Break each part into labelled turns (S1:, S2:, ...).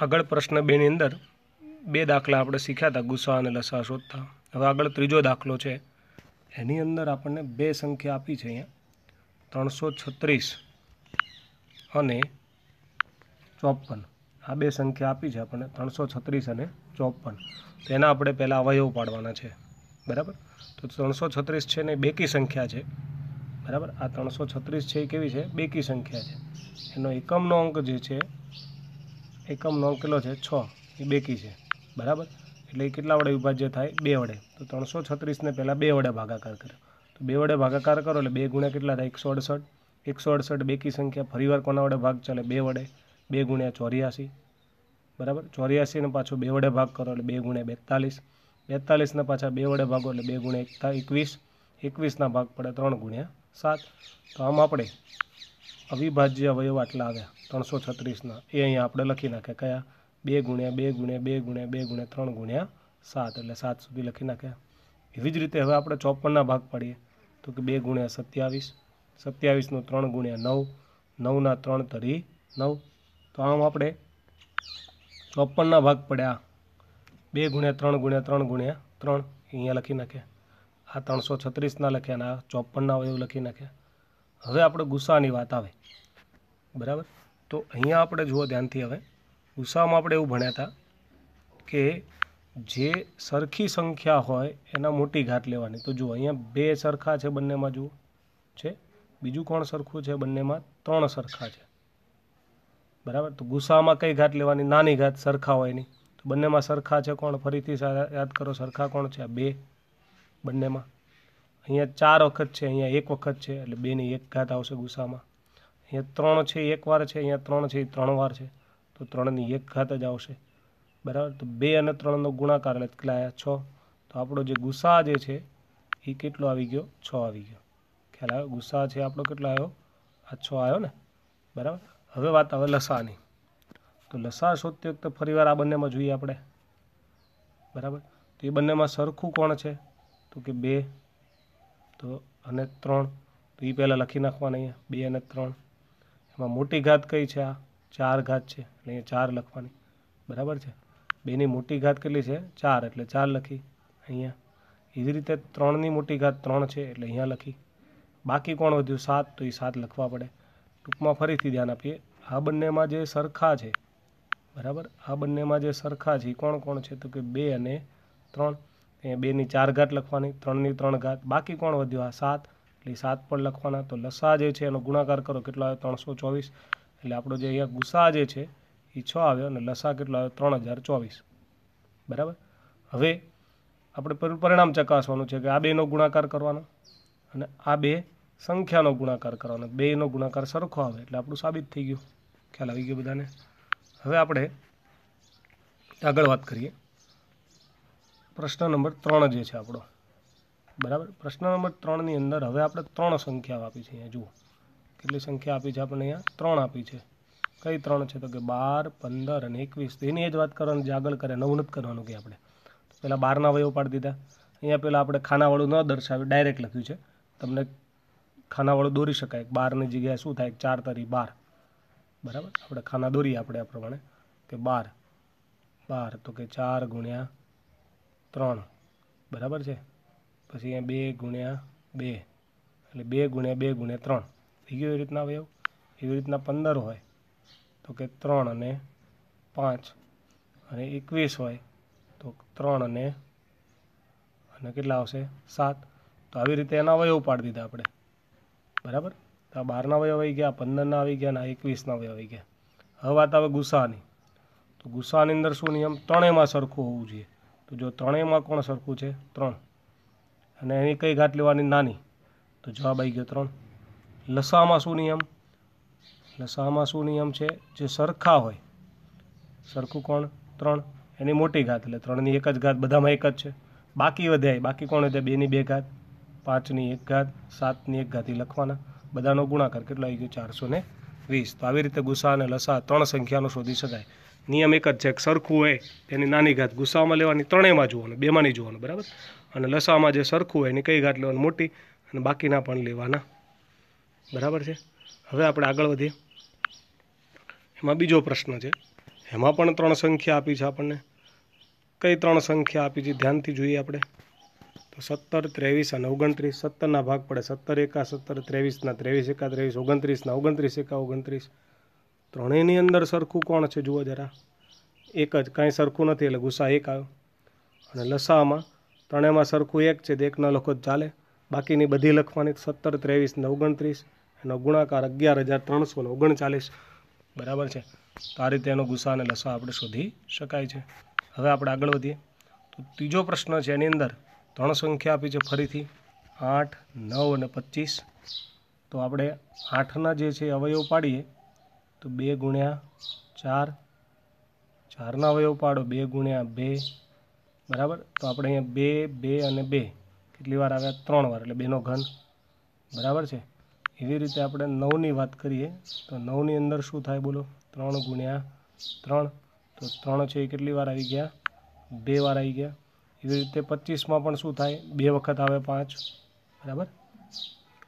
S1: આગળ પ્રશ્ન બેની અંદર બે દાખલા આપણે શીખ્યા હતા ગુસ્સા અને લસા શોધતા હવે આગળ ત્રીજો દાખલો છે એની અંદર આપણને બે સંખ્યા આપી છે અહીંયા ત્રણસો છત્રીસ અને ચોપન આ બે સંખ્યા આપી છે આપણને ત્રણસો છત્રીસ અને ચોપન તેના આપણે પહેલાં અવયવ પાડવાના છે બરાબર તો ત્રણસો છત્રીસ છે ને બેકી સંખ્યા છે બરાબર આ ત્રણસો છત્રીસ છે એ કેવી છે બેકી સંખ્યા છે એનો એકમનો અંક જે છે એકમ નો કેટલો છે છ એ બેકી છે બરાબર એટલે એ કેટલા વડે વિભાજ્ય થાય બે વડે તો ત્રણસો છત્રીસને પહેલાં બે વડે ભાગાકાર કર્યો તો બે વડે ભાગાકાર કરો એટલે બે ગુણ્યા કેટલા થાય એકસો અડસઠ એકસો અડસઠ બેકી સંખ્યા ફરીવાર કોના વડે ભાગ ચાલે બે વડે બે ગુણ્યા ચોર્યાસી બરાબર ચોર્યાસીને પાછો બે વડે ભાગ કરો એટલે બે ગુણ્યા બેતાલીસ બેતાલીસના પાછા બે વડે ભાગો એટલે બે ગુણ્યા એકતા એકવીસ એકવીસના ભાગ પડે ત્રણ ગુણ્યા સાત તો આમ આપણે અવિભાજ્ય અવયવ આટલા આવ્યા ત્રણસો છત્રીસના એ અહીંયા આપણે લખી નાખ્યા કયા બે ગુણ્યા બે ગુણ્યા બે ગુણ્યા બે ગુણ્યા ત્રણ ગુણ્યા સાત એટલે સાત સુધી લખી નાખ્યા એવી જ રીતે હવે આપણે ચોપનના ભાગ પાડીએ તો કે બે ગુણ્યા સત્યાવીસ સત્યાવીસનું ત્રણ ગુણ્યા નવ નવના ત્રણ તરી નવ તો આમ આપણે ચોપનના ભાગ પડ્યા બે ગુણ્યા ત્રણ ગુણ્યા ત્રણ ગુણ્યા ત્રણ અહીંયા લખી નાખ્યા આ ત્રણસો છત્રીસના લખ્યા અને આ ચોપનના અવયવ લખી નાખ્યા હવે આપણે ગુસ્સાની વાત આવે બરાબર તો અહીંયા આપણે જુઓ ધ્યાનથી હવે ગુસ્સામાં આપણે એવું ભણ્યા હતા કે જે સરખી સંખ્યા હોય એના મોટી ઘાત લેવાની તો જુઓ અહીંયા બે સરખા છે બંનેમાં જુઓ છે બીજું કોણ સરખું છે બંનેમાં ત્રણ સરખા છે બરાબર તો ગુસ્સામાં કઈ ઘાત લેવાની નાની ઘાત સરખા હોય નહીં તો બંનેમાં સરખા છે કોણ ફરીથી યાદ કરો સરખા કોણ છે બે બંનેમાં અહીંયા ચાર વખત છે અહીંયા એક વખત છે એટલે બેની એક ઘાત આવશે ગુસામાં અહીંયા ત્રણ છે એક વાર છે અહીંયા ત્રણ છે એ ત્રણ વાર છે તો ત્રણની એક ઘાત જ આવશે બરાબર તો બે અને ત્રણનો ગુણાકાર એટલે કેટલા આવ્યા છ તો આપણો જે ગુસા જે છે એ કેટલો આવી ગયો છ આવી ગયો ખ્યાલ આવ્યો ગુસા છે આપણો કેટલો આવ્યો આ છ આવ્યો ને બરાબર હવે વાત આવે લસાની તો લસા શોધતી વખતે ફરીવાર આ બંનેમાં જોઈએ આપણે બરાબર તો એ બંનેમાં સરખું કોણ છે તો કે બે તો અને ત્રણ તો એ પહેલાં લખી નાખવાના અહીંયા બે અને ત્રણ એમાં મોટી ઘાત કઈ છે આ ચાર ઘાત છે એટલે અહીંયા ચાર લખવાની બરાબર છે બેની મોટી ઘાત કેટલી છે ચાર એટલે ચાર લખી અહીંયા એ રીતે ત્રણની મોટી ઘાત ત્રણ છે એટલે અહીંયા લખી બાકી કોણ વધ્યું સાત તો એ સાત લખવા પડે ટૂંકમાં ફરીથી ધ્યાન આપીએ આ બંનેમાં જે સરખા છે બરાબર આ બંનેમાં જે સરખા છે એ કોણ કોણ છે તો કે બે અને ત્રણ અહીંયા બેની ચાર ઘાત લખવાની ત્રણની ત્રણ ઘાત બાકી કોણ વધ્યો આ સાત એટલે સાત પણ લખવાના તો લસા જે છે એનો ગુણાકાર કરો કેટલો આવ્યો ત્રણસો ચોવીસ એટલે આપણો જે અહીંયા ગુસા જે છે એ છ આવ્યો અને લસા કેટલો આવ્યો ત્રણ હજાર ચોવીસ બરાબર હવે આપણે પરિણામ ચકાસવાનું છે કે આ બેનો ગુણાકાર કરવાનો અને આ બે સંખ્યાનો ગુણાકાર કરવાનો બેનો ગુણાકાર સરખો આવે એટલે આપણું સાબિત થઈ ગયું ખ્યાલ આવી ગયો બધાને હવે આપણે આગળ વાત કરીએ પ્રશ્ન નંબર ત્રણ જે છે આપણો બરાબર પ્રશ્ન નંબર ત્રણની અંદર હવે આપણે ત્રણ સંખ્યાઓ આપી છે અહીંયા જુઓ કેટલી સંખ્યા આપી છે આપણને અહીંયા ત્રણ આપી છે કઈ ત્રણ છે તો કે બાર પંદર અને એકવીસ તો એની એ જ વાત કરવાની જે આગળ કરે નવું નથી કરવાનું કે આપણે પહેલાં બારના વયો પાડી દીધા અહીંયા પહેલાં આપણે ખાનાવાળું ન દર્શાવ્યું ડાયરેક્ટ લખ્યું છે તમને ખાનાવાળું દોરી શકાય બારની જગ્યાએ શું થાય ચાર તરી બાર બરાબર આપણે ખાના દોરીએ આપણે આ પ્રમાણે કે બાર બાર તો કે ચાર ગુણ્યા ત્રણ બરાબર છે પછી અહીંયા બે ગુણ્યા બે એટલે બે ગુણ્યા બે ગુણ્યા ત્રણ થઈ ગયું એવી રીતના અવયવ એવી રીતના પંદર હોય તો કે ત્રણ અને પાંચ અને એકવીસ હોય તો ત્રણ અને અને કેટલા આવશે સાત તો આવી રીતે એના અવયવ પાડી દીધા આપણે બરાબર તો આ બારના અવયવ આવી ગયા પંદરના આવી ગયા અને આ એકવીસના અવયવ આવી ગયા હવે વાત આવે ગુસ્સાની તો ગુસ્સાની અંદર શું નિયમ ત્રણેયમાં સરખું હોવું જોઈએ તો જો ત્રણેયમાં કોણ સરખું છે ત્રણ અને એની કઈ ઘાટ લેવાની નાની તો જવાબ આવી ગયો ત્રણ લસામાં શું નિયમ લસામાં શું નિયમ છે જે સરખા હોય સરખું કોણ ત્રણ એની મોટી ઘાત એટલે ત્રણની એક જ ઘાત બધામાં એક જ છે બાકી વધ્યા બાકી કોણ વધ્યા બેની બે ઘાત પાંચની એક ઘાત સાતની એક ઘાતી લખવાના બધાનો ગુણાકાર કેટલો આવી ગયો ચારસો ને વીસ તો આવી રીતે ગુસ્સા અને લસા ત્રણ સંખ્યાનો શોધી શકાય નિયમ એક જ છે સરખું હોય એની નાની ઘાત ગુસ્સામાં લેવાની ત્રણેયમાં જોવાનું બેમાંની નહીં જોવાનું બરાબર અને લસામાં જે સરખું હોય એની કઈ ઘાત લેવાની મોટી અને બાકીના પણ લેવાના બરાબર છે હવે આપણે આગળ વધીએ એમાં બીજો પ્રશ્ન છે એમાં પણ ત્રણ સંખ્યા આપી છે આપણને કઈ ત્રણ સંખ્યા આપી છે ધ્યાનથી જોઈએ આપણે તો સત્તર ત્રેવીસ અને ઓગણત્રીસ સત્તરના ભાગ પડે સત્તર એકા સત્તર ત્રેવીસના ત્રેવીસ એકા ત્રેવીસ ઓગણત્રીસના ઓગણત્રીસ એકા ઓગણત્રીસ ત્રણેયની અંદર સરખું કોણ છે જુઓ જરા એક જ કાંઈ સરખું નથી એટલે ગુસ્સા એક આવ્યો અને લસામાં ત્રણેયમાં સરખું એક છે તે એક ન લખો ચાલે બાકીની બધી લખવાની સત્તર ત્રેવીસ ને ઓગણત્રીસ એનો ગુણાકાર અગિયાર હજાર ત્રણસો ને ઓગણચાલીસ બરાબર છે તો આ રીતે એનો ગુસ્સા અને લસા આપણે શોધી શકાય છે હવે આપણે આગળ વધીએ તો ત્રીજો પ્રશ્ન છે એની અંદર ત્રણ સંખ્યા આપી છે ફરીથી આઠ નવ અને પચીસ તો આપણે આઠના જે છે અવયવ પાડીએ તો બે ગુણ્યા ચાર ચારના અવયવ પાડો બે ગુણ્યા બે બરાબર તો આપણે અહીંયા બે બે અને બે કેટલી વાર આવ્યા ત્રણ વાર એટલે બેનો ઘન બરાબર છે એવી રીતે આપણે નવની વાત કરીએ તો નવની અંદર શું થાય બોલો ત્રણ ગુણ્યા ત્રણ તો ત્રણ છે એ કેટલી વાર આવી ગયા બે વાર આવી ગયા એવી રીતે પચીસમાં પણ શું થાય બે વખત આવે પાંચ બરાબર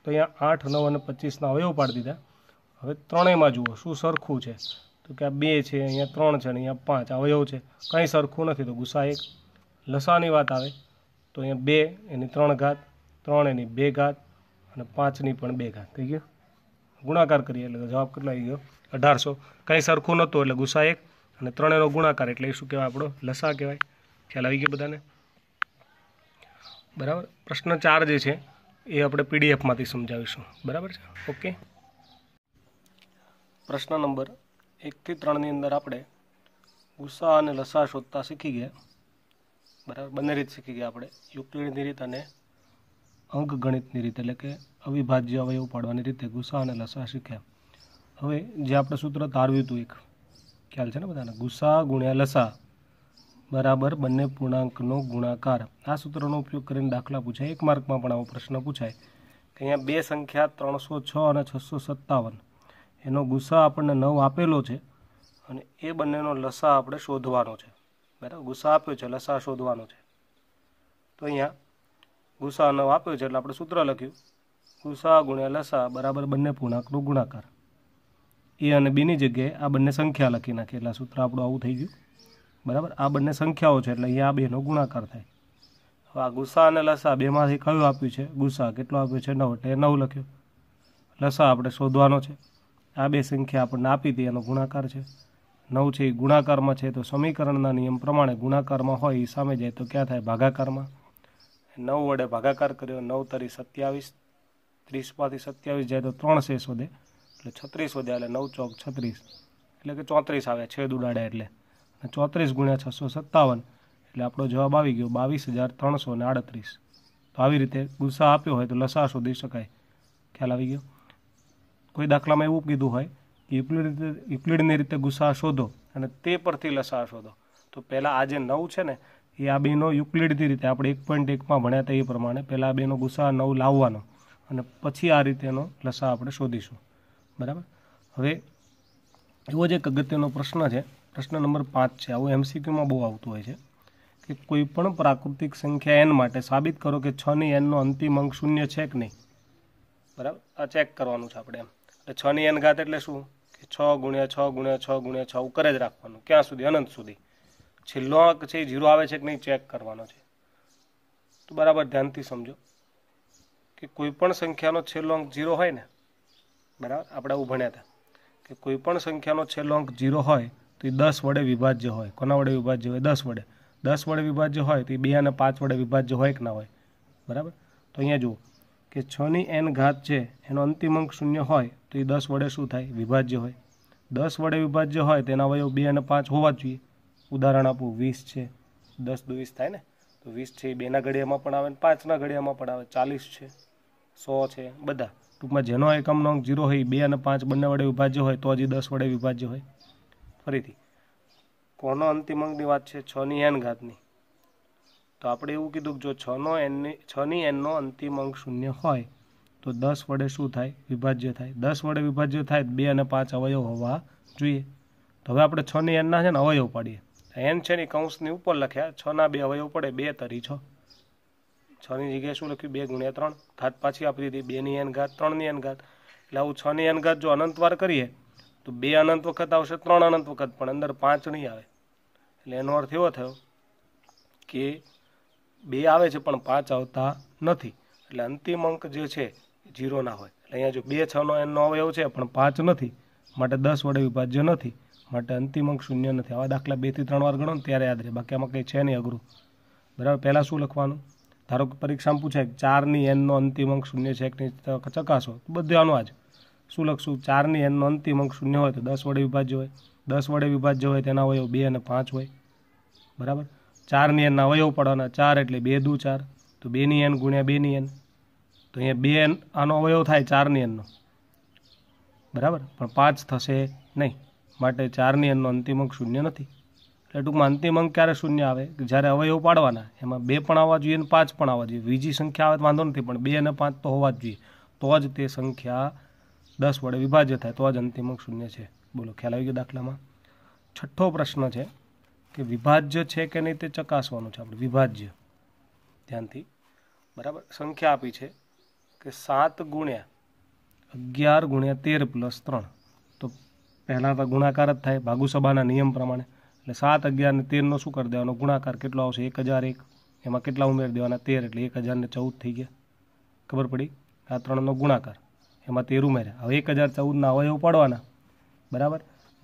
S1: તો અહીંયા આઠ નવ અને પચીસના અવયવ પાડી દીધા હવે ત્રણેયમાં જુઓ શું સરખું છે તો કે આ બે છે અહીંયા ત્રણ છે અને અહીંયા પાંચ અવયવ છે કંઈ સરખું નથી તો ગુસા એક લસાની વાત આવે તો અહીંયા બે એની ત્રણ ઘાત ત્રણ એની બે ઘાત અને પાંચની પણ બે ઘાત થઈ ગયો ગુણાકાર કરીએ એટલે જવાબ કેટલો આવી ગયો અઢારસો કંઈ સરખું નહોતું એટલે ગુસા એક અને ત્રણેયનો ગુણાકાર એટલે શું કહેવાય આપણો લસા કહેવાય ખ્યાલ આવી ગયો બધાને બરાબર પ્રશ્ન ચાર જે છે એ આપણે પીડીએફમાંથી સમજાવીશું બરાબર છે ઓકે પ્રશ્ન નંબર એકથી ત્રણની અંદર આપણે ગુસ્સા અને લસા શોધતા શીખી ગયા બરાબર બંને રીત શીખી ગયા આપણે યુક્લિડની રીત અને અંક ગણિતની રીત એટલે કે અવિભાજ્ય અવયવ પાડવાની રીતે ગુસ્સા અને લસા શીખ્યા હવે જે આપણે સૂત્ર તારવ્યું હતું એક ખ્યાલ છે ને બધાને ગુસ્સા ગુણ્યા લસા બરાબર બંને પૂર્ણાંકનો ગુણાકાર આ સૂત્રનો ઉપયોગ કરીને દાખલા પૂછાય એક માર્કમાં પણ આવો પ્રશ્ન પૂછાય કે અહીંયા બે સંખ્યા ત્રણસો છ અને છસો સત્તાવન એનો ગુસ્સા આપણને નવ આપેલો છે અને એ બંનેનો લસા આપણે શોધવાનો છે બરાબર ગુસ્સા આપ્યો છે લસા શોધવાનો છે તો અહીંયા ગુસ્સા નવ આપ્યો છે એટલે આપણે સૂત્ર લખ્યું ગુસ્સા ગુણ્યા લસા બરાબર બંને પૂર્ણાંકનો ગુણાકાર એ અને બીની જગ્યાએ આ બંને સંખ્યા લખી નાખીએ એટલે સૂત્ર આપણું આવું થઈ ગયું બરાબર આ બંને સંખ્યાઓ છે એટલે અહીંયા આ બેનો ગુણાકાર થાય હવે આ ગુસ્સા અને લસા બેમાંથી કયું આપ્યું છે ગુસા કેટલો આપ્યો છે નવ એટલે નવ લખ્યો લસા આપણે શોધવાનો છે આ બે સંખ્યા આપણને આપી હતી એનો ગુણાકાર છે નવ છે એ ગુણાકારમાં છે તો સમીકરણના નિયમ પ્રમાણે ગુણાકારમાં હોય એ સામે જાય તો ક્યાં થાય ભાગાકારમાં નવ વડે ભાગાકાર કર્યો નવ તરી સત્યાવીસ ત્રીસમાંથી સત્યાવીસ જાય તો ત્રણ શેષ વધે એટલે છત્રીસ વધે એટલે નવ ચોક છત્રીસ એટલે કે ચોત્રીસ આવે છેદ ઉડાડ્યા એટલે અને ચોત્રીસ ગુણ્યા છસો સત્તાવન એટલે આપણો જવાબ આવી ગયો બાવીસ હજાર ત્રણસો ને આડત્રીસ તો આવી રીતે ગુસ્સા આપ્યો હોય તો લસા શોધી શકાય ખ્યાલ આવી ગયો કોઈ દાખલામાં એવું કીધું હોય કે યુક્લિડ રીતે યુક્લિડની રીતે ગુસા શોધો અને તે પરથી લસા શોધો તો પહેલાં આ જે નવ છે ને એ આ બેનો યુક્લિડની રીતે આપણે એક પોઈન્ટ એકમાં ભણ્યા હતા એ પ્રમાણે પહેલાં આ બેનો ગુસા નવ લાવવાનો અને પછી આ રીતેનો લસા આપણે શોધીશું બરાબર હવે એવો જ એક અગત્યનો પ્રશ્ન છે પ્રશ્ન નંબર પાંચ છે આવું એમસીક્યુમાં બહુ આવતું હોય છે કે કોઈ પણ પ્રાકૃતિક સંખ્યા એન માટે સાબિત કરો કે છની એનનો અંતિમ અંક શૂન્ય છે કે નહીં બરાબર આ ચેક કરવાનું છે આપણે એમ એટલે છ ની એન ઘાત એટલે શું કે છ ગુણ્યા છ ગુણ્યા છ ગુણ્યા છ ઉકરે જ રાખવાનું ક્યાં સુધી અનંત સુધી છેલ્લો અંક છે એ જીરો આવે છે કે નહીં ચેક કરવાનો છે તો બરાબર ધ્યાનથી સમજો કે કોઈ પણ સંખ્યાનો છેલ્લો અંક જીરો હોય ને બરાબર આપણે આવું ભણ્યા હતા કે કોઈ પણ સંખ્યાનો છેલ્લો અંક ઝીરો હોય તો એ દસ વડે વિભાજ્ય હોય કોના વડે વિભાજ્ય હોય દસ વડે દસ વડે વિભાજ્ય હોય તો એ બે અને પાંચ વડે વિભાજ્ય હોય કે ના હોય બરાબર તો અહીંયા જુઓ કે છની એન ઘાત છે એનો અંતિમ અંક શૂન્ય હોય તો એ દસ વડે શું થાય વિભાજ્ય હોય દસ વડે વિભાજ્ય હોય તેના વયો બે અને પાંચ હોવા જોઈએ ઉદાહરણ આપું વીસ છે દસ દુ વીસ થાય ને તો વીસ છે એ બેના ઘડિયામાં પણ આવે ને પાંચના ઘડિયામાં પણ આવે ચાલીસ છે સો છે બધા ટૂંકમાં જેનો એકમનો અંક ઝીરો હોય બે અને પાંચ બંને વડે વિભાજ્ય હોય તો હજી દસ વડે વિભાજ્ય હોય ફરીથી કોનો અંતિમ અંકની વાત છે છની એન ઘાતની તો આપણે એવું કીધું કે જો છનો એનની છની એનનો અંતિમ અંક શૂન્ય હોય તો દસ વડે શું થાય વિભાજ્ય થાય દસ વડે વિભાજ્ય થાય બે અને પાંચ અવયવ હોવા જોઈએ તો હવે આપણે છની એનના છે ને અવયવ પાડીએ એન છે ને કૌંસની ઉપર લખ્યા છના બે અવયવ પડે બે તરી છ છની જગ્યાએ શું લખ્યું બે ગુણ્યા ત્રણ ઘાત પાછી આપી દીધી બેની એન ઘાત ત્રણની એન ઘાત એટલે આવું છની એન ઘાત જો વાર કરીએ તો બે અનંત વખત આવશે ત્રણ અનંત વખત પણ અંદર પાંચ નહીં આવે એટલે એનો અર્થ એવો થયો કે બે આવે છે પણ પાંચ આવતા નથી એટલે અંતિમ અંક જે છે જીરો હોય એટલે અહીંયા જો બે છનો એનનો અવયવ છે પણ પાંચ નથી માટે દસ વડે વિભાજ્ય નથી માટે અંતિમ અંક શૂન્ય નથી આવા દાખલા બે બેથી ત્રણ વાર ગણો ને ત્યારે યાદ રહે બાકી આમાં કંઈ છે નહીં અઘરું બરાબર પહેલાં શું લખવાનું ધારો કે પરીક્ષામાં પૂછાય ચારની એનનો અંતિમ અંક શૂન્ય છે એકની ચકાસો બધું આનું આજ શું લખશું ચારની એનનો અંતિમ અંક શૂન્ય હોય તો દસ વડે વિભાજ્ય હોય દસ વડે વિભાજ્ય હોય તેના અવયવ બે અને પાંચ હોય બરાબર ચારની એનના અવયવ પડવાના ચાર એટલે બે દુ ચાર તો બેની એન ગુણ્યા બેની એન તો અહીંયા બે આનો અવયવ થાય ચારની અંદનો બરાબર પણ પાંચ થશે નહીં માટે ચારની અંદનો અંતિમ અંક શૂન્ય નથી એટલે ટૂંકમાં અંતિમ અંક ક્યારે શૂન્ય આવે કે જ્યારે અવયવ પાડવાના એમાં બે પણ આવવા જોઈએ અને પાંચ પણ આવવા જોઈએ બીજી સંખ્યા આવે વાંધો નથી પણ બે અને પાંચ તો હોવા જ જોઈએ તો જ તે સંખ્યા દસ વડે વિભાજ્ય થાય તો જ અંતિમ અંક શૂન્ય છે બોલો ખ્યાલ આવી ગયો દાખલામાં છઠ્ઠો પ્રશ્ન છે કે વિભાજ્ય છે કે નહીં તે ચકાસવાનું છે આપણે વિભાજ્ય ધ્યાનથી બરાબર સંખ્યા આપી છે કે સાત ગુણ્યા અગિયાર ગુણ્યા તેર પ્લસ ત્રણ તો પહેલાં તો ગુણાકાર જ થાય ભાગુસભાના નિયમ પ્રમાણે એટલે સાત અગિયાર ને તેરનો શું કરી દેવાનો ગુણાકાર કેટલો આવશે એક હજાર એક એમાં કેટલા ઉમેરી દેવાના તેર એટલે એક હજાર ને ચૌદ થઈ ગયા ખબર પડી આ ત્રણનો ગુણાકાર એમાં તેર ઉમેર્યા હવે એક હજાર ચૌદના અવયવ પાડવાના બરાબર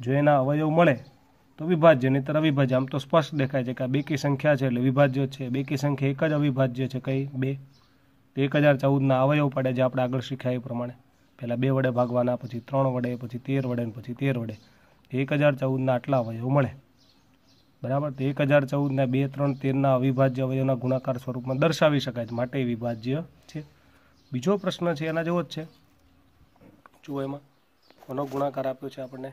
S1: જો એના અવયવ મળે તો વિભાજ્ય નહીંતર અવિભાજ્ય આમ તો સ્પષ્ટ દેખાય છે કે આ બેકી સંખ્યા છે એટલે વિભાજ્ય છે બેકી સંખ્યા એક જ અવિભાજ્ય છે કઈ બે એક હજાર ચૌદના અવયવ પડે જે આપણે આગળ શીખ્યા એ પ્રમાણે પહેલાં બે વડે ભાગવાના પછી ત્રણ વડે પછી તેર વડે ને પછી તેર વડે એક હજાર ચૌદના આટલા અવયવ મળે બરાબર તો એક હજાર ચૌદના બે ત્રણ તેરના અવિભાજ્ય અવયવના ગુણાકાર સ્વરૂપમાં દર્શાવી શકાય છે માટે વિભાજ્ય છે બીજો પ્રશ્ન છે એના જેવો જ છે જુઓ એમાં કોનો ગુણાકાર આપ્યો છે આપણને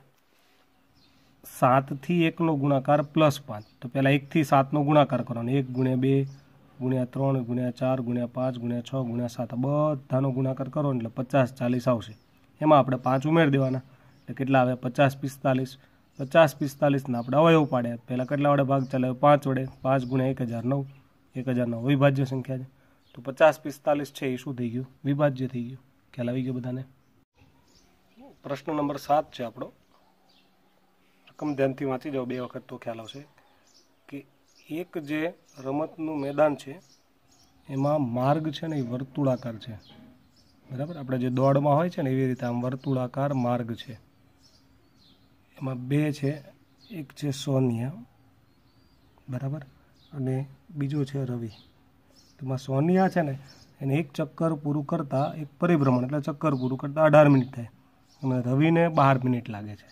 S1: સાતથી એકનો ગુણાકાર પ્લસ પાંચ તો પહેલાં એકથી સાતનો ગુણાકાર કરવાનો એક ગુણ્યા બે ગુણ્યા ત્રણ ગુણ્યા ચાર ગુણ્યા પાંચ ગુણ્યા છ ગુણ્યા સાત બધાનો ગુણાકાર કરો એટલે પચાસ ચાલીસ આવશે એમાં આપણે પાંચ ઉમેર દેવાના એટલે કેટલા આવે પચાસ પિસ્તાલીસ પચાસ પિસ્તાલીસના આપણે અવયવ પાડ્યા પહેલાં કેટલા વડે ભાગ ચાલે પાંચ વડે પાંચ ગુણ્યા એક હજાર નવ એક હજાર નવ વિભાજ્ય સંખ્યા છે તો પચાસ પિસ્તાલીસ છે એ શું થઈ ગયું વિભાજ્ય થઈ ગયું ખ્યાલ આવી ગયો બધાને પ્રશ્ન નંબર સાત છે આપણો રકમ ધ્યાનથી વાંચી જાઓ બે વખત તો ખ્યાલ આવશે એક જે રમતનું મેદાન છે એમાં માર્ગ છે ને એ વર્તુળાકાર છે બરાબર આપણે જે દોડમાં હોય છે ને એવી રીતે આમ વર્તુળાકાર માર્ગ છે એમાં બે છે એક છે સોનિયા બરાબર અને બીજો છે રવિ તેમાં સોનિયા છે ને એને એક ચક્કર પૂરું કરતાં એક પરિભ્રમણ એટલે ચક્કર પૂરું કરતાં અઢાર મિનિટ થાય અને રવિને બાર મિનિટ લાગે છે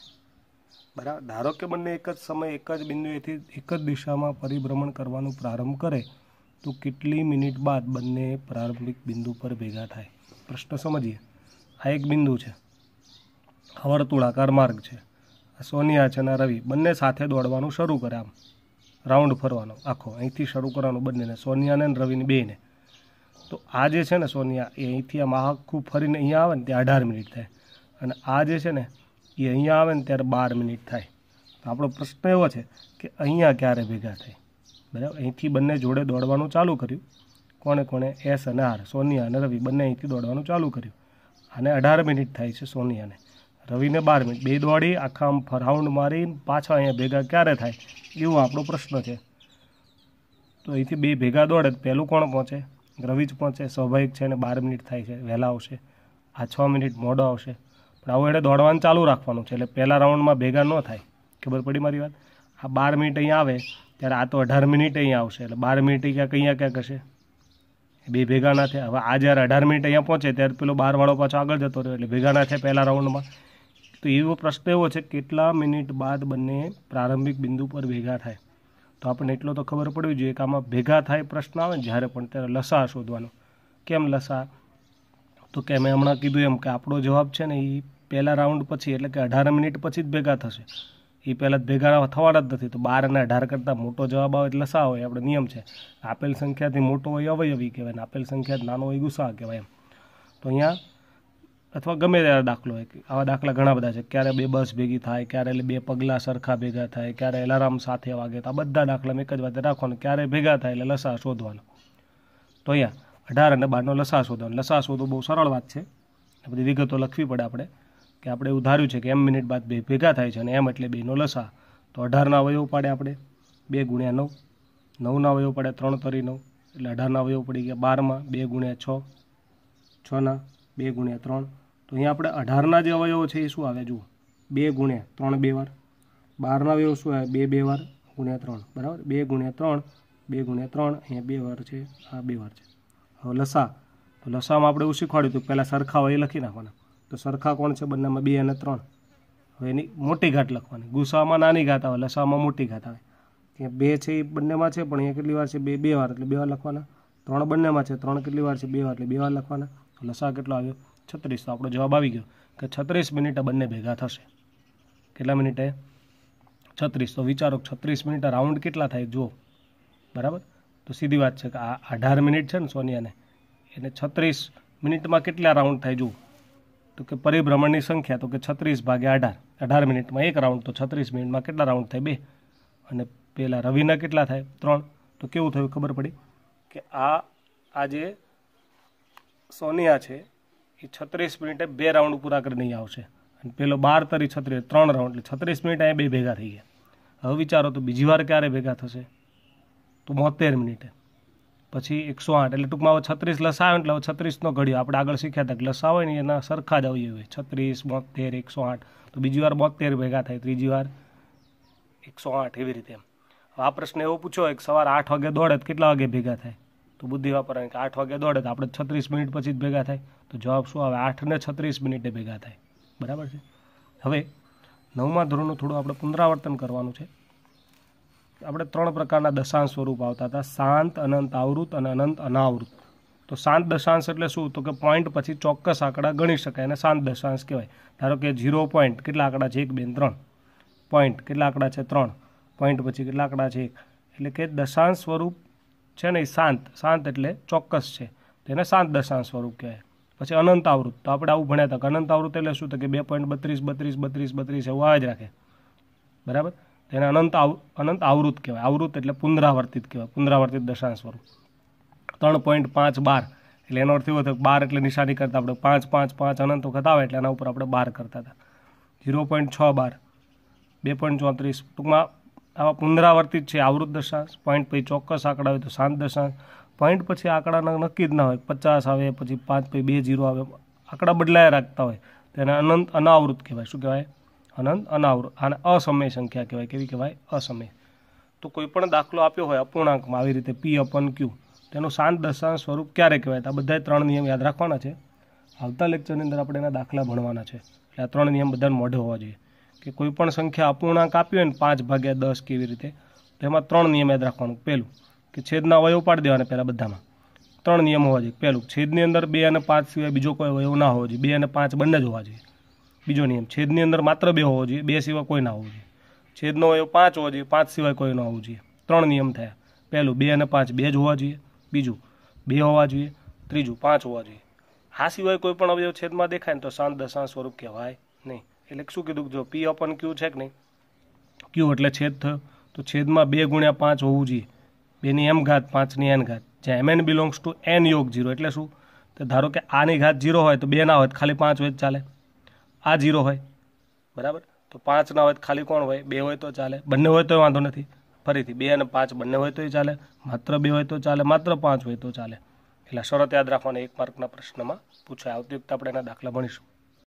S1: બરાબર ધારો કે બંને એક જ સમય એક જ બિંદુએથી એક જ દિશામાં પરિભ્રમણ કરવાનું પ્રારંભ કરે તો કેટલી મિનિટ બાદ બંને પ્રારંભિક બિંદુ પર ભેગા થાય પ્રશ્ન સમજીએ આ એક બિંદુ છે હવર્તુળાકાર માર્ગ છે આ સોનિયા છે અને રવિ બંને સાથે દોડવાનું શરૂ કરે આમ રાઉન્ડ ફરવાનો આખો અહીંથી શરૂ કરવાનું બંનેને સોનિયાને અને રવિને બેને તો આ જે છે ને સોનિયા એ અહીંથી આમ આખું ફરીને અહીંયા આવે ને ત્યાં અઢાર મિનિટ થાય અને આ જે છે ને એ અહીંયા આવે ને ત્યારે બાર મિનિટ થાય તો આપણો પ્રશ્ન એવો છે કે અહીંયા ક્યારે ભેગા થાય બરાબર અહીંથી બંને જોડે દોડવાનું ચાલુ કર્યું કોણે કોણે એસ અને આર સોનિયા અને રવિ બંને અહીંથી દોડવાનું ચાલુ કર્યું અને અઢાર મિનિટ થાય છે સોનિયાને રવિને બાર મિનિટ બે દોડી આખા આમ ફરાઉન્ડ મારીને પાછા અહીંયા ભેગા ક્યારે થાય એવો આપણો પ્રશ્ન છે તો અહીંથી બે ભેગા દોડે પહેલું કોણ પહોંચે રવિ જ પહોંચે સ્વાભાવિક છે અને બાર મિનિટ થાય છે વહેલા આવશે આ છ મિનિટ મોડો આવશે પણ આવું એણે દોડવાનું ચાલુ રાખવાનું છે એટલે પહેલા રાઉન્ડમાં ભેગા ન થાય ખબર પડી મારી વાત આ બાર મિનિટ અહીંયા આવે ત્યારે આ તો અઢાર મિનિટ અહીંયા આવશે એટલે બાર મિનિટ ક્યાંક અહીંયા ક્યાંક હશે બે ભેગા ના થયા હવે આ જ્યારે અઢાર મિનિટ અહીંયા પહોંચે ત્યારે પેલો બારવાળો પાછો આગળ જતો રહ્યો એટલે ભેગા ના થયા પહેલા રાઉન્ડમાં તો એવો પ્રશ્ન એવો છે કેટલા મિનિટ બાદ બંને પ્રારંભિક બિંદુ પર ભેગા થાય તો આપણને એટલો તો ખબર પડવી જોઈએ કે આમાં ભેગા થાય પ્રશ્ન આવે ને જ્યારે પણ ત્યારે લસા શોધવાનો કેમ લસા તો કે મેં હમણાં કીધું એમ કે આપણો જવાબ છે ને એ પહેલા રાઉન્ડ પછી એટલે કે અઢાર મિનિટ પછી જ ભેગા થશે એ પહેલાં જ ભેગા થવાના જ નથી તો બાર અને અઢાર કરતાં મોટો જવાબ આવે એટલે સા હોય આપણે નિયમ છે આપેલ સંખ્યાથી મોટો હોય અવયવી કહેવાય આપેલ સંખ્યાથી નાનો હોય ગુસા કહેવાય એમ તો અહીંયા અથવા ગમે ત્યારે દાખલો હોય આવા દાખલા ઘણા બધા છે ક્યારે બે બસ ભેગી થાય ક્યારે એટલે બે પગલાં સરખા ભેગા થાય ક્યારે એલારામ સાથે વાગે તો આ બધા દાખલા એક જ વાત રાખવાનો ક્યારે ભેગા થાય એટલે લસા શોધવાનો તો અહીંયા અઢાર અને બારનો લસા શોધવાનો લસા શોધવો બહુ સરળ વાત છે બધી વિગતો લખવી પડે આપણે કે આપણે એવું ધાર્યું છે કે એમ મિનિટ બાદ બે ભેગા થાય છે અને એમ એટલે બેનો લસા તો અઢારના અવયવ પાડે આપણે બે ગુણ્યા નવ નવના અવયવ પાડે ત્રણ તરી નવ એટલે અઢારના અવયવ પડી ગયા બારમાં બે ગુણ્યા છ છના બે ગુણ્યા ત્રણ તો અહીંયા આપણે અઢારના જે અવયવો છે એ શું આવે જુઓ બે ગુણ્યા ત્રણ બે વાર બારના અવયવો શું આવે બે બે વાર ગુણ્યા ત્રણ બરાબર બે ગુણ્યા ત્રણ બે ગુણ્યા ત્રણ અહીંયા બે વાર છે આ બે વાર છે હવે લસા તો લસામાં આપણે એવું શીખવાડ્યું હતું પહેલાં સરખા હોય એ લખી નાખવાના તો સરખા કોણ છે બંનેમાં બે અને ત્રણ હવે એની મોટી ઘાટ લખવાની ગુસામાં નાની ઘાત આવે લસામાં મોટી ઘાત આવે ત્યાં બે છે એ બંનેમાં છે પણ અહીંયા કેટલી વાર છે બે બે વાર એટલે બે વાર લખવાના ત્રણ બંનેમાં છે ત્રણ કેટલી વાર છે બે વાર એટલે બે વાર લખવાના લસા કેટલો આવ્યો છત્રીસ તો આપણો જવાબ આવી ગયો કે છત્રીસ મિનિટે બંને ભેગા થશે કેટલા મિનિટે છત્રીસ તો વિચારો છત્રીસ મિનિટે રાઉન્ડ કેટલા થાય જુઓ બરાબર તો સીધી વાત છે કે આ અઢાર મિનિટ છે ને સોનિયાને એને છત્રીસ મિનિટમાં કેટલા રાઉન્ડ થાય જુઓ તો કે પરિભ્રમણની સંખ્યા તો કે છત્રીસ ભાગે અઢાર અઢાર મિનિટમાં એક રાઉન્ડ તો છત્રીસ મિનિટમાં કેટલા રાઉન્ડ થાય બે અને પહેલાં રવિના કેટલા થાય ત્રણ તો કેવું થયું ખબર પડી કે આ આ જે સોનિયા છે એ છત્રીસ મિનિટે બે રાઉન્ડ પૂરા કરીને આવશે અને પેલો બાર તરી છત્રીસ ત્રણ રાઉન્ડ એટલે છત્રીસ મિનિટ અહીંયા બે ભેગા થઈ ગયા હવે વિચારો તો બીજી વાર ક્યારે ભેગા થશે તો બોતેર મિનિટે પછી એકસો આઠ એટલે ટૂંકમાં હવે છત્રીસ લસાયો એટલે હવે છત્રીસનો ઘડ્યો આપણે આગળ શીખ્યા હતા કે લસાવ હોય ને એના સરખા જ અવયવ હોય છત્રીસ બોતેર એકસો આઠ તો બીજી વાર બોતેર ભેગા થાય ત્રીજી વાર એકસો આઠ એવી રીતે એમ આ પ્રશ્ન એવો પૂછો કે સવારે આઠ વાગે દોડે કેટલા વાગે ભેગા થાય તો બુદ્ધિ વાપરવાની કે આઠ વાગે દોડે આપણે છત્રીસ મિનિટ પછી જ ભેગા થાય તો જવાબ શું આવે આઠ ને છત્રીસ મિનિટે ભેગા થાય બરાબર છે હવે નવમા ધોરણનું થોડું આપણે પુનરાવર્તન કરવાનું છે આપણે ત્રણ પ્રકારના દશાંશ સ્વરૂપ આવતા હતા શાંત અનંત આવૃત અને અનંત અનાવૃત તો શાંત દશાંશ એટલે શું તો કે પોઈન્ટ પછી ચોક્કસ આંકડા ગણી શકાય અને શાંત દશાંશ કહેવાય ધારો કે ઝીરો પોઈન્ટ કેટલા આંકડા છે એક બે ત્રણ પોઈન્ટ કેટલા આંકડા છે ત્રણ પોઈન્ટ પછી કેટલા આંકડા છે એક એટલે કે દશાંશ સ્વરૂપ છે ને એ શાંત શાંત એટલે ચોક્કસ છે તેને શાંત દશાંશ સ્વરૂપ કહેવાય પછી અનંત આવૃત તો આપણે આવું ભણ્યા હતા અનંત આવૃત એટલે શું તો કે બે પોઈન્ટ બત્રીસ બત્રીસ બત્રીસ બત્રીસ એવું આવે જ રાખે બરાબર તેને અનંત આવ અનંત આવૃત કહેવાય આવૃત એટલે પુનરાવર્તિત કહેવાય પુનરાવર્તિત દશાંશ સ્વરૂપ ત્રણ પોઈન્ટ પાંચ બાર એટલે એનો અર્થ એવો થયો બાર એટલે નિશાની કરતા આપણે પાંચ પાંચ પાંચ અનંત વખત આવે એટલે એના ઉપર આપણે બાર કરતા હતા ઝીરો પોઈન્ટ છ બાર બે પોઈન્ટ ચોત્રીસ ટૂંકમાં આવા પુનરાવર્તિત છે આવૃત દશાંશ પોઈન્ટ પછી ચોક્કસ આંકડા હોય તો શાંત દશાંશ પોઈન્ટ પછી આંકડાના નક્કી જ ના હોય પચાસ આવે પછી પાંચ પછી બે ઝીરો આવે આંકડા બદલાયા રાખતા હોય તેને અનંત અનાવૃત કહેવાય શું કહેવાય અનંત અનાવૃત આને અસમય સંખ્યા કહેવાય કેવી કહેવાય અસમય તો કોઈ પણ દાખલો આપ્યો હોય અપૂર્ણાંકમાં આવી રીતે પી અપન ક્યુ તેનું શાંત દશાંશ સ્વરૂપ ક્યારે કહેવાય તો આ બધા ત્રણ નિયમ યાદ રાખવાના છે આવતા લેક્ચરની અંદર આપણે એના દાખલા ભણવાના છે એટલે આ ત્રણ નિયમ બધાને મોઢે હોવા જોઈએ કે કોઈ પણ સંખ્યા અપૂર્ણાંક આપ્યો હોય ને પાંચ ભાગ્યા દસ કેવી રીતે તો એમાં ત્રણ નિયમ યાદ રાખવાનું પહેલું કે છેદના અવયવ પાડી દેવાના પહેલાં બધામાં ત્રણ નિયમ હોવા જોઈએ પહેલું છેદની અંદર બે અને પાંચ સિવાય બીજો કોઈ અવયવ ના હોવો જોઈએ બે અને પાંચ બંને જ હોવા જોઈએ બીજો નિયમ છેદની અંદર માત્ર બે હોવો જોઈએ બે સિવાય કોઈ ના હોવું જોઈએ છેદનો હોય પાંચ હોવો જોઈએ પાંચ સિવાય કોઈ ન હોવું જોઈએ ત્રણ નિયમ થયા પહેલું બે અને પાંચ બે જ હોવા જોઈએ બીજું બે હોવા જોઈએ ત્રીજું પાંચ હોવા જોઈએ આ સિવાય કોઈ પણ અવયવ છેદમાં દેખાય ને તો શાંત દશાંશ સ્વરૂપ કહેવાય નહીં એટલે શું કીધું જો પી અપન ક્યુ છે કે નહીં ક્યુ એટલે છેદ થયો તો છેદમાં બે ગુણ્યા પાંચ હોવું જોઈએ બેની એમ ઘાત પાંચની એન ઘાત જ્યાં m n belongs to N યોગ જીરો એટલે શું તો ધારો કે આની ઘાત જીરો હોય તો બે ના હોય ખાલી પાંચ હોય જ ચાલે આ જીરો હોય બરાબર તો પાંચ ના હોય ખાલી કોણ હોય બે હોય તો ચાલે બંને હોય તો વાંધો નથી ફરીથી બે અને પાંચ બંને હોય તો ચાલે માત્ર બે હોય તો ચાલે માત્ર પાંચ હોય તો ચાલે એટલે શરત યાદ રાખવાના એક માર્કના પ્રશ્નમાં પૂછાય આવતી વખતે આપણે એના દાખલા ભણીશું